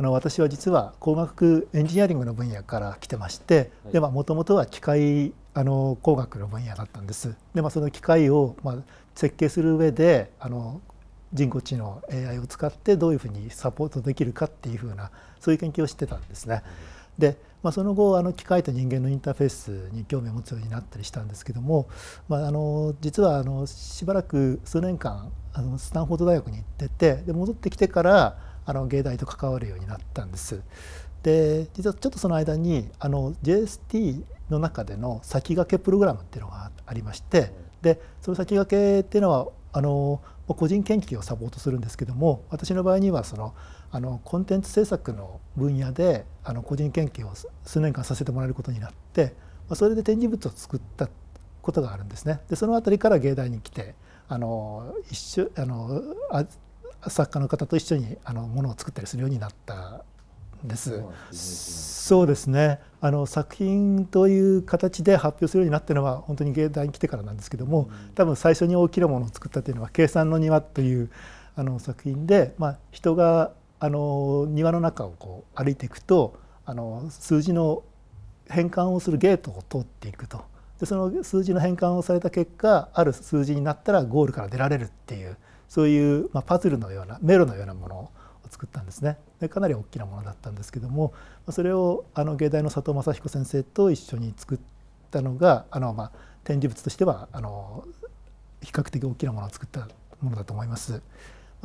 あの私は実は工学エンジニアリングの分野から来てまして、もとでまあ元々は機械あの工学の分野だったんです。でまあその機械をまあ設計する上であの人工知能 AI を使ってどういうふうにサポートできるかっていうふうなそういう研究をしてたんですね。で、まあ、その後あの機械と人間のインターフェースに興味を持つようになったりしたんですけども、まあ、あの実はあのしばらく数年間あのスタンフォード大学に行っててで戻ってきてからあの芸大と関わるようになったんです。で実はちょっとその間にあの JST の中での先駆けプログラムっていうのがありましてでその先駆けっていうのはあの個人研究をサポートするんですけども私の場合にはそのあのコンテンツ制作の分野であの個人研究を数年間させてもらえることになって、まあ、それで展示物を作ったことがあるんですね。でその辺りから芸大に来てあの一緒あの作家の方と一緒にあのものを作ったりするようになったんです。そうですねあの作品という形で発表するようになったのは本当に芸大に来てからなんですけども、うん、多分最初に大きなものを作ったというのは「計算の庭」というあの作品で、まあ、人があの庭の中をこう歩いていくとあの数字の変換をするゲートを通っていくとでその数字の変換をされた結果ある数字になったらゴールから出られるっていうそういう、まあ、パズルのようなメロのようなものを作ったんですねでかなり大きなものだったんですけどもそれをあの芸大の佐藤正彦先生と一緒に作ったのがあの、まあ、展示物としてはあの比較的大きなものを作ったものだと思います。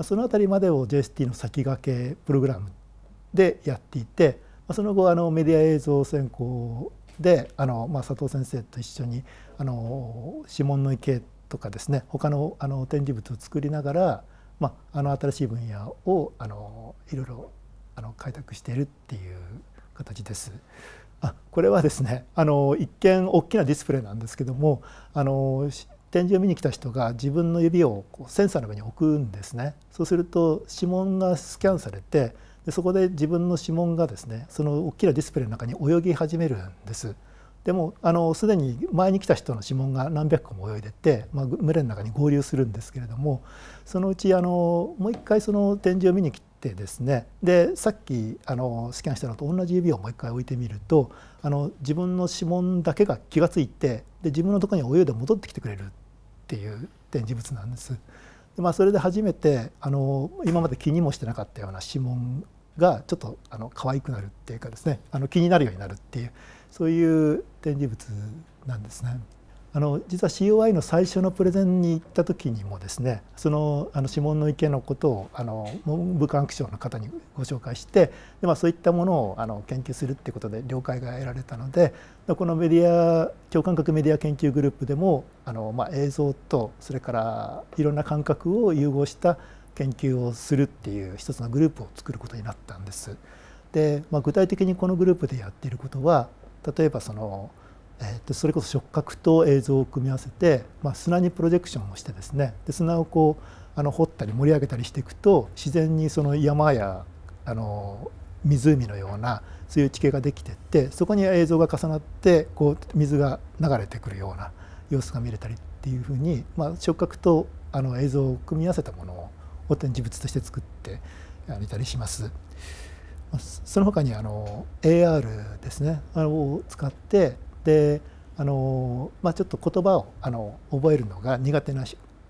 その辺りまでを JST の先駆けプログラムでやっていてその後あのメディア映像専攻であの、まあ、佐藤先生と一緒にあの指紋の池とかですね他のあの展示物を作りながら、まあ、あの新しい分野をあのいろいろあの開拓しているっていう形です。あこれはですねあの一見大きなディスプレイなんですけどもあの展示を見に来た人が自分の指をこうセンサーの上に置くんですねそうすると指紋がスキャンされてでそこで自分の指紋がですねその大きなディスプレイの中に泳ぎ始めるんです。でもあのすでに前に来た人の指紋が何百個も泳いでて、まあ、群れの中に合流するんですけれどもそのうちあのもう一回その展示を見に来てですねでさっきあのスキャンしたのと同じ指をもう一回置いてみるとあの自分の指紋だけが気が付いてで自分のところに泳いで戻ってきてくれるっていう展示物なんです。でまあ、それで初めてあの今まで気にもしてなかったような指紋がちょっとあの可愛くなるっていうかですねあの気になるようになるっていうそういう展示物なんですね。あの実は COI の最初のプレゼンに行った時にもですねそのあの指紋の池のことをあの文部科学省の方にご紹介してで、まあ、そういったものをあの研究するってことで了解が得られたのでこのメディア共感覚メディア研究グループでもあの、まあ、映像とそれからいろんな感覚を融合した研究をするっていう一つのグループを作ることになったんです。でまあ、具体的にこのグループでやっていることは例えばその、えー、とそれこそ触覚と映像を組み合わせて、まあ、砂にプロジェクションをしてですねで砂をこうあの掘ったり盛り上げたりしていくと自然にその山やあの湖のようなそういう地形ができてってそこに映像が重なってこう水が流れてくるような様子が見れたりっていうふうに、まあ、触覚とあの映像を組み合わせたものを展示物として作っていたりします。その他にあの AR ですねあのを使ってであの、まあ、ちょっと言葉をあの覚えるのが苦手な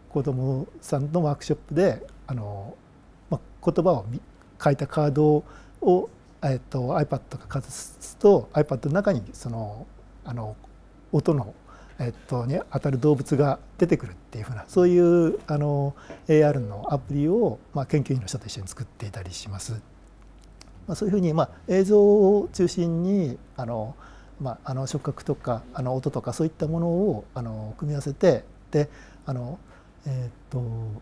子どもさんのワークショップであの、まあ、言葉を書いたカードを、えっと、iPad がかざすと iPad の中にそのあの音の、えっと、に当たる動物が出てくるっていうふうなそういうあの AR のアプリを、まあ、研究員の人と一緒に作っていたりします。まあ、そういうふうに、まあ、映像を中心にあの、まあ、あの触覚とかあの音とかそういったものをあの組み合わせてであの、えーと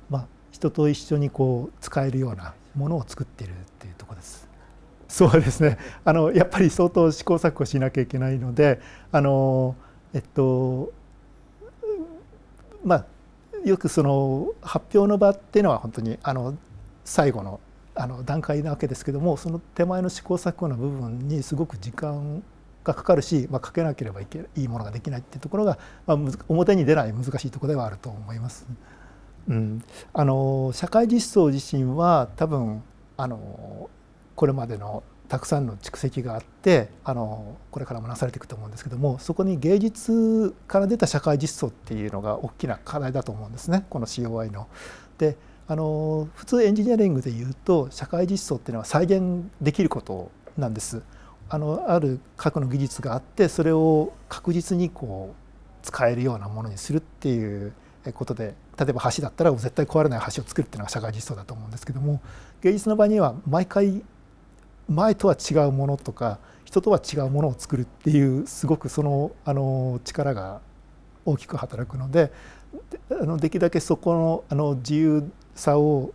まあ、人と一緒にこう使えるようなものを作っているっていうとこです。そうですねあのやっぱり相当試行錯誤しなきゃいけないのであの、えっとまあ、よくその発表の場っていうのは本当にあの最後のあの段階なわけですけどもその手前の試行錯誤の部分にすごく時間がかかるし、まあ、かけなければいけいいものができないっていうところが、まあ、表に出ない難しいところではあると思います。うん、あの社会実装自身は多分あのこれまでのたくさんの蓄積があってあのこれからもなされていくと思うんですけどもそこに芸術から出た社会実装っていうのが大きな課題だと思うんですねこの COI の。であの普通エンジニアリングでいうと社会実装っていうのは再現できることなんです。あのある核の技術があってそれを確実にこう使えるようなものにするっていうことで例えば橋だったら絶対壊れない橋を作るっていうのが社会実装だと思うんですけども芸術の場には毎回前とは違うものとか人とは違うものを作るっていうすごくそのあの力が大きく働くのでであのできるだけそこのあの自由差を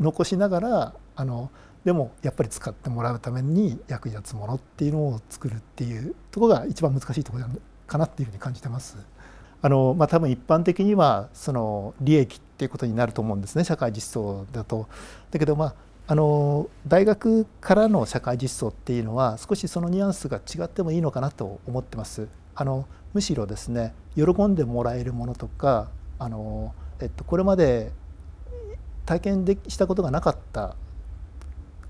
残しながらあのでもやっぱり使ってもらうために役に立つものっていうのを作るっていうとこが一番難しいところかなっていうふうに感じてます。あのまあ、多分一般的にはその利益っていうことになると思うんですね社会実装だと。だけどまああの大学からの社会実装っていうのは少しそのニュアンスが違ってもいいのかなと思ってます。あのむしろですね喜んでもらえるものとかあの、えっと、これまで体験でしたことがなかった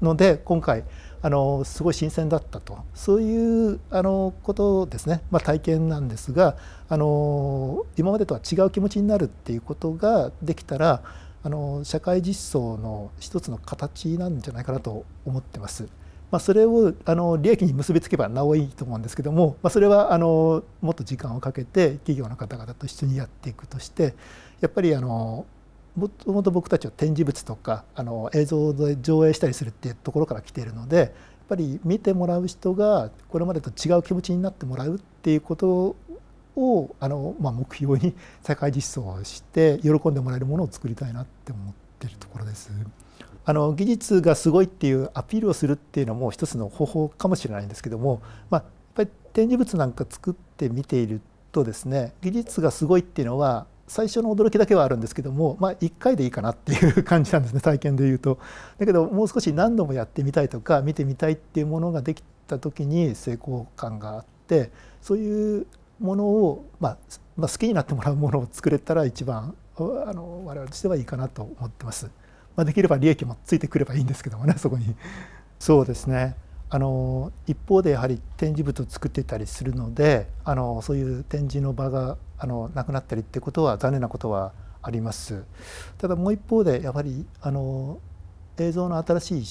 ので今回あのすごい新鮮だったとそういうあのことですね、まあ、体験なんですがあの今までとは違う気持ちになるっていうことができたらあの社会実装の一つの形なんじゃないかなと思ってます。まあ、それをあの利益に結びつけばなおいいと思うんですけども、まあ、それはあのもっと時間をかけて企業の方々と一緒にやっていくとしてやっぱりあのもともと僕たちは展示物とかあの映像で上映したりするっていうところから来ているのでやっぱり見てもらう人がこれまでと違う気持ちになってもらうっていうことをあの、まあ、目標に 社会実装して喜んでもらえるものを作りたいなって思ってるところです。あの技術がすごいっていうアピールをするっていうのも一つの方法かもしれないんですけども、まあ、やっぱり展示物なんか作って見ているとですね技術がすごいっていうのは最初の驚きだけはあるんですけども、まあ、1回でいいかなっていう感じなんですね体験でいうと。だけどもう少し何度もやってみたいとか見てみたいっていうものができた時に成功感があってそういうものを、まあ、まあ、好きになってもらうものを作れたら一番あの我々としてはいいかなと思ってます。まあ、できれば利益もついてくればいいんですけどもねそこに。そうですねあの一方でやはり展示物を作っていたりするのであのそういう展示の場があのなくなったりってことは残念なことはありますただもう一方でやはりあの映像の新しい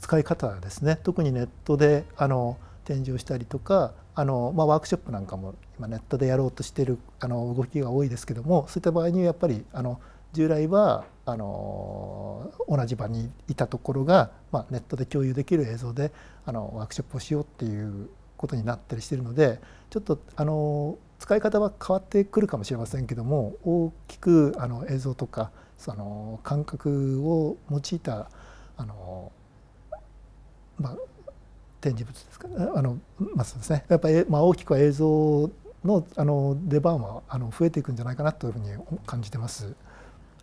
使い方ですね特にネットであの展示をしたりとかあの、まあ、ワークショップなんかも今ネットでやろうとしてるあの動きが多いですけどもそういった場合にはやっぱりあの従来はあの同じ場にいたところが、まあ、ネットで共有できる映像であのワークショップをしようっていうことになったりしてるのでちょっとあの使い方は変わってくるかもしれませんけども大きくあの映像とかその感覚を用いたあの、まあ、展示物ですかあの、まあ、そうですねやっぱり、まあ、大きくは映像のあの出番はあの増えていくんじゃないかなというふうに感じてます。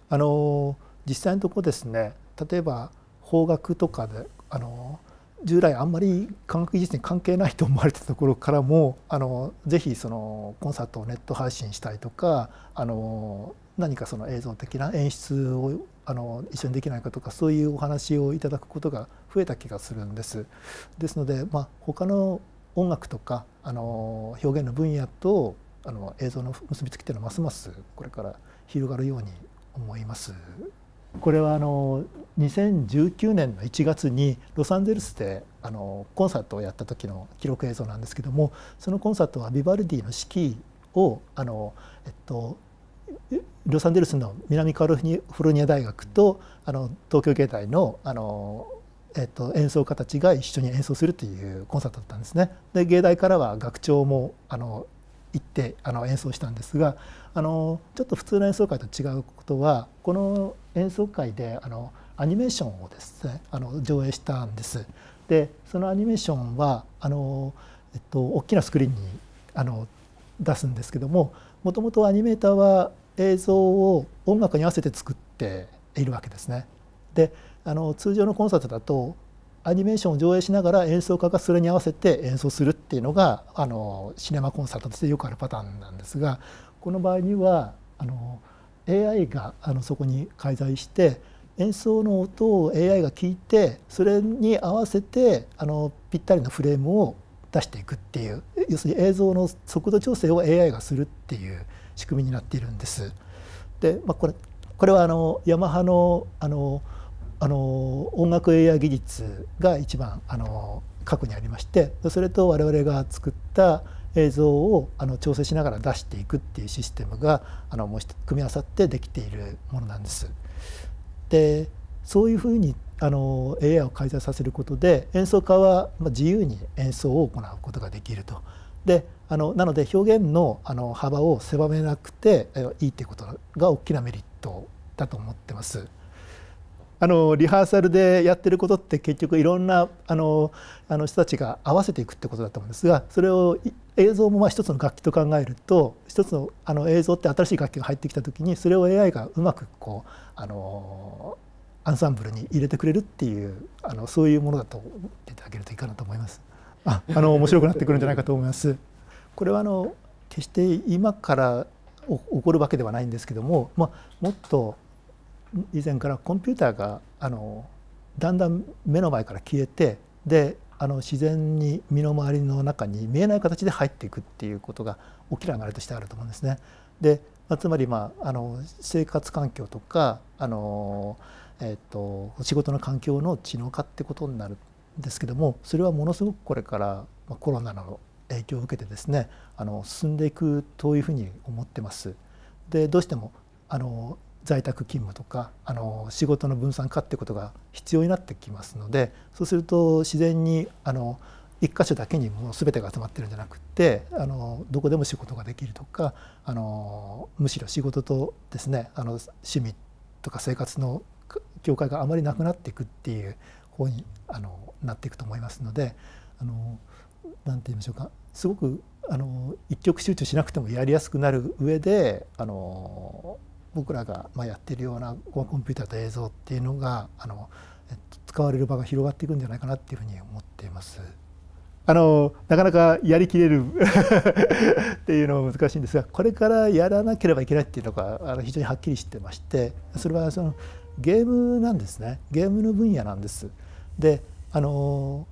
あの実際のとこですね例えば法学とかであの従来あんまり科学技術に関係ないと思われてたところからもあのぜひそのコンサートをネット配信したりとかあの何かその映像的な演出をあの一緒にできないかとかそういうお話をいただくことが増えた気がするんです。ですので、まあ、他の音楽とかあの表現の分野とあの映像の結びつきっていうのはますますこれから広がるように思います。これはあの2019年の1月にロサンゼルスであのコンサートをやった時の記録映像なんですけどもそのコンサートはビバルディの式をあの、えっと、ロサンゼルスの南カリフォルニア大学とあの東京芸大のあの、えっと、演奏家たちが一緒に演奏するというコンサートだったんですね。で芸大からは学長もあの行ってあの演奏したんですがあのちょっと普通の演奏会と違うことはこの演奏会であのアニメーションをですねあの上映したんです。でそのアニメーションはあの、えっと、大きなスクリーンにあの出すんですけどももともとアニメーターは映像を音楽に合わせて作っているわけですね。であの通常のコンサートだとアニメーションを上映しながら演奏家がそれに合わせて演奏するっていうのがあのシネマコンサートとしてよくあるパターンなんですがこの場合にはあの AI があのそこに介在して演奏の音を AI が聞いてそれに合わせてあのぴったりなフレームを出していくっていう要するに映像の速度調整を AI がするっていう仕組みになっているんです。で、まあ、これこれはあのヤマハのあのあの音楽 AI 技術が一番あの過去にありましてそれと我々が作った映像をあの調整しながら出していくっていうシステムがあのもう組み合わさってできているものなんです。でそういうふうにあの AI を介在させることで演奏家は自由に演奏を行うことができると。であのなので表現のあの幅を狭めなくていいっていうことが大きなメリットだと思ってます。あのリハーサルでやってることって結局いろんなあのあの人たちが合わせていくってことだと思うんですがそれを映像もまあ一つの楽器と考えると一つのあの映像って新しい楽器が入ってきた時にそれを AI がうまくこうあのアンサンブルに入れてくれるっていうあのそういうものだと思っていただけるといいかなと思います。ああの面白くなってくるんじゃないかと思います。これはあの決して今から起こるわけではないんですけども、まあ、もっと以前からコンピューターがあのだんだん目の前から消えてであの自然に身の回りの中に見えない形で入っていくっていうことが起きる流れとしてあると思うんですね。でまつまり、まあ、あの生活環境とかあの、えーと、仕事の環境の知能化ってことになるんですけどもそれはものすごくこれから、まコロナの影響を受けてですねあの進んでいくというふうに思ってます。でどうしてもあの在宅勤務とかあの仕事の分散化ってことが必要になってきますのでそうすると自然にあの一箇所だけにもう全てが集まってるんじゃなくてあのどこでも仕事ができるとかあのむしろ仕事とですねあの趣味とか生活の境界があまりなくなっていくっていう方にあのなっていくと思いますので何て言いましょうかすごくあの一極集中しなくてもやりやすくなる上であの僕らがまやってるようなコンピューターと映像っていうのがあの、えっと、使われる場が広がっていくんじゃないかなっていうふうに思っています。あのなかなかやりきれる っていうのも難しいんですがこれからやらなければいけないっていうのがあの非常にはっきりしてましてそれはそのゲームなんですねゲームの分野なんです。であの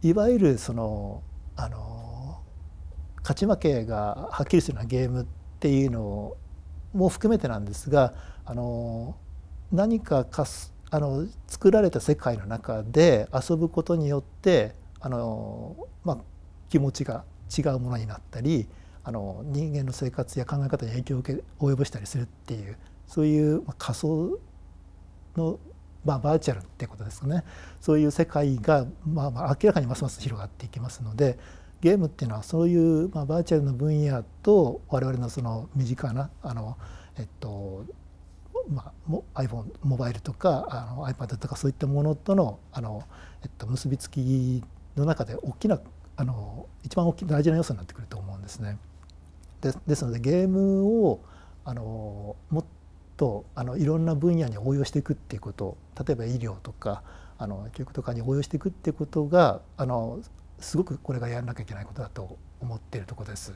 いわゆるそのあの勝ち負けがはっきりするようなゲームっていうのも含めてなんですがあの何かかすあの作られた世界の中で遊ぶことによってあの、まあ、気持ちが違うものになったりあの人間の生活や考え方に影響を及ぼしたりするっていうそういう、まあ、仮想の、まあ、バーチャルってことですかねそういう世界が、まあ、まあ明らかにますます広がっていきますのでゲームっていうのはそういう、まあ、バーチャルの分野と我々のその身近なあの、えっとまあ、iPhone モバイルとかあの iPad とかそういったものとのあの、えっと、結びつきの中で大きなあの一番大きな大事な要素になってくると思うんですね。でですのでゲームをあのもっとあのいろんな分野に応用していくっていうこと例えば医療とかあの教育とかに応用していくっていうことがあのすごくこれがやらなきゃいけないことだと思っているとこです。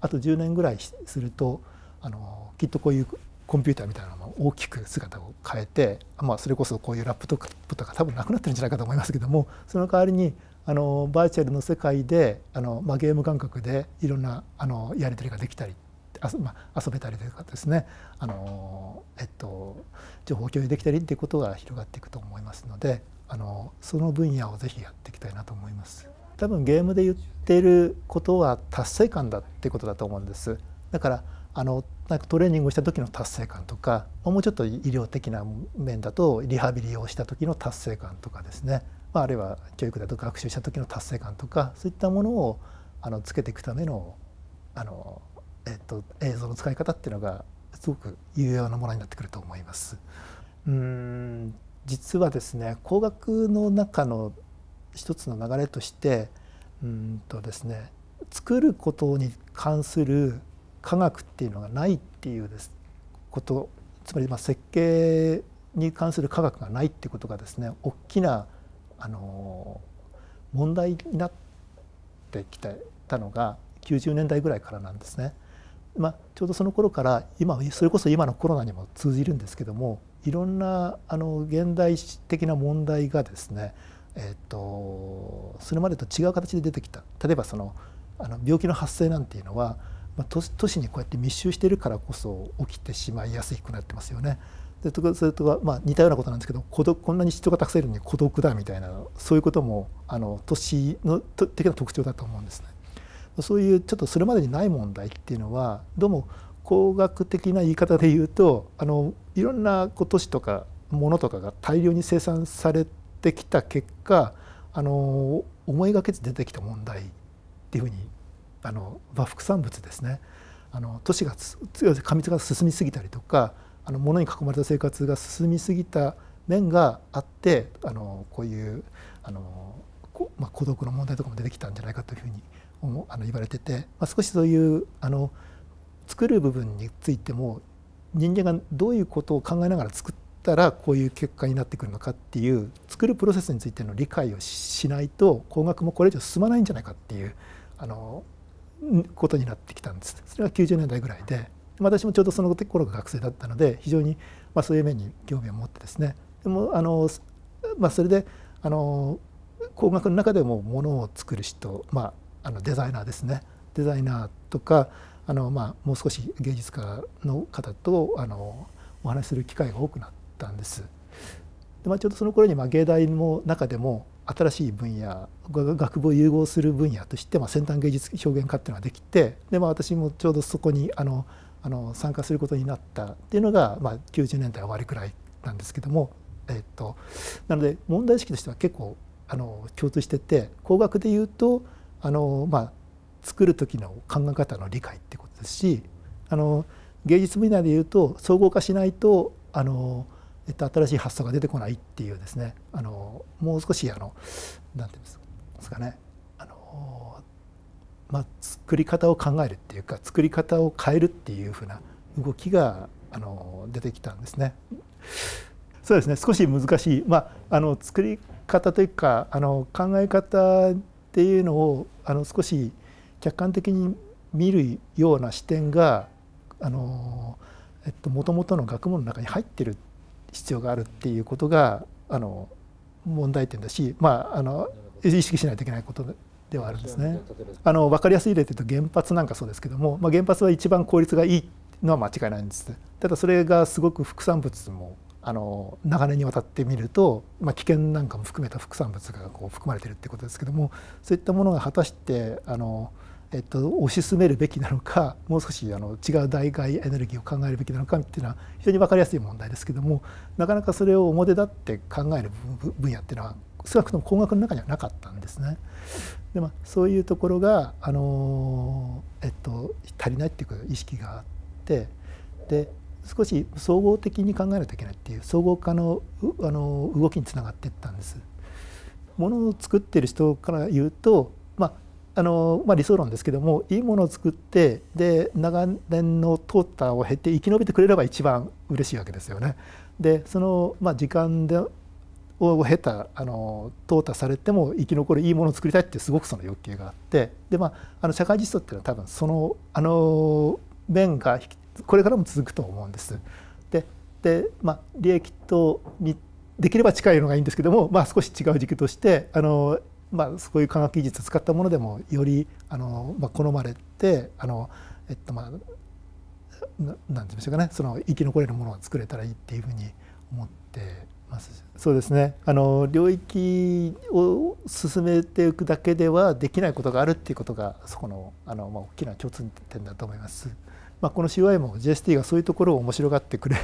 あと10年ぐらいするとあのきっとこういうコンピューターみたいなのも大きく姿を変えて、まあ、それこそこういうラップトップとか多分なくなってるんじゃないかと思いますけどもその代わりにあのバーチャルの世界であの、まあ、ゲーム感覚でいろんなあのやり取りができたりあ、まあ、遊べたりというかですねあの、えっと、情報共有できたりっていうことが広がっていくと思いますのであのその分野をぜひやっていきたいなと思います。多分ゲームで言ってることは達成感だってことだと思うんですだからあのなんかトレーニングした時の達成感とかもうちょっと医療的な面だとリハビリをした時の達成感とかですね、まあ、あるいは教育だと学習した時の達成感とかそういったものをあのつけていくためのあの、えっと、映像の使い方っていうのがすごく有用なものになってくると思います。うん実はですね工学の中の一つの流れとしてうんとですね作ることに関する科学っていうのがないっていうですことつまりま設計に関する科学がないってことがですね大きなあの問題になってきてたのが90年代ぐらいからなんですね。まあ、ちょうどその頃から今それこそ今のコロナにも通じるんですけどもいろんなあの現代的な問題がですねえっと、それまでと違う形で出てきた例えばそのあの病気の発生なんていうのは、まあ、都都市にこうやって密集しているからこそ起きてしまいやすくなってますよね。でそれとか、まあ、似たようなことなんですけど孤独こんなに人がたくさんいるのに孤独だみたいなそういうこともあの都市の的な特徴だと思うんですね。そういうちょっとそれまでにない問題っていうのはどうも工学的な言い方で言うとあのいろんなこう都市とかものとかが大量に生産されてってきた結果あの思いがけず出てきた問題っていうふうにあの、和服産物ですねあの都市が過密が進みすぎたりとかあの物に囲まれた生活が進みすぎた面があってあのこういうあのまあ、孤独の問題とかも出てきたんじゃないかというふうにあの言われてて、まあ、少しそういうあの作る部分についても人間がどういうことを考えながら作ったらこういう結果になってくるのかっていう作るプロセスについての理解をしないと工学もこれ以上進まないんじゃないかっていうあのことになってきたんです。それが90年代ぐらいで私もちょうどその頃が学生だったので非常にまあそういう面に興味を持ってですねでもあの、まあ、それであの工学の中でもものを作る人、まあ、あのデザイナーですねデザイナーとかあの、まあ、もう少し芸術家の方とあのお話しする機会が多くなって。ったんです。でまあ、ちょうどその頃にまあ芸大の中でも新しい分野学部を融合する分野として、まあ、先端芸術表現家っていうのができてで、まあ、私もちょうどそこにあのあの参加することになったっていうのが、まあ、90年代終わりくらいなんですけども、えっと、なので問題意識としては結構あの共通してて工学でいうとあの、まあ、作る時の考え方の理解ってことですしあの芸術分野でいうと総合化しないとあのえっと、新しい発想が出てこないっていうですねあのもう少しあのなんていうんですかねあの、まあ、作り方を考えるっていうか作り方を変えるっていうふうな動きがあの出てきたんですね。そうですね少し難しい、まあ、あの作り方というかあの考え方っていうのをあの少し客観的に見るような視点があの、えっと、元々の学問の中に入ってるっ必要があるっていうことがあの問題点だし、まあ、あの意識しないといけないことではあるんですね。あの分かりやすい例で言うと原発なんかそうですけども、まあ、原発は一番効率がいいのは間違いないんです。ただそれがすごく副産物もあの長年にわたってみると、まあ、危険なんかも含めた副産物がこう含まれてるってことですけどもそういったものが果たしてあのえっと、推し進めるべきなのかもう少しあの違う代替エネルギーを考えるべきなのかっていうのは非常に分かりやすい問題ですけどもなかなかそれを表立って考える分野っていうのは少なくとも工学の中にはなかったんですね。でまあ、そういうところが、あのえっと、足りないっていう意識があってで少し総合的に考えないといけないっていう総合化のあの動きにつながっていったんです。ものを作ってる人から言うとあのまあ、理想論ですけどもいいものを作ってで長年の淘汰を経て生き延びてくれれば一番嬉しいわけですよね。でその、まあ、時間でを経たあの淘汰されても生き残るいいものを作りたいってすごくその欲求があってで、まあ、あの社会実装っていうのは多分そのあの面がこれからも続くと思うんです。でで、まあ、利益とにできれば近いのがいいんですけども、まあ、少し違う軸としてあのまあ、そういう科学技術を使ったものでもよりあの、まあ、好まれてあの、えっとまあ、ななんて言いましょうかねその生き残れるものを作れたらいいっていうふうに思ってます。そうですねあの領域を進めていくだけではできないことがあるっていうことがそこのあの、まあ、大きな共通点だと思います。まあ、この c i も JST がそういうところを面白がってくれ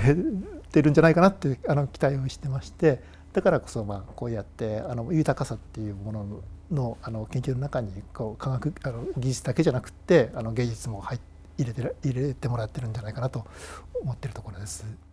てるんじゃないかなってあの期待をしてまして。だからこそまあこうやってあの豊かさっていうもののあの研究の中にこう科学あの技術だけじゃなくてあの芸術も入入れて入れてもらってるんじゃないかなと思ってるところです。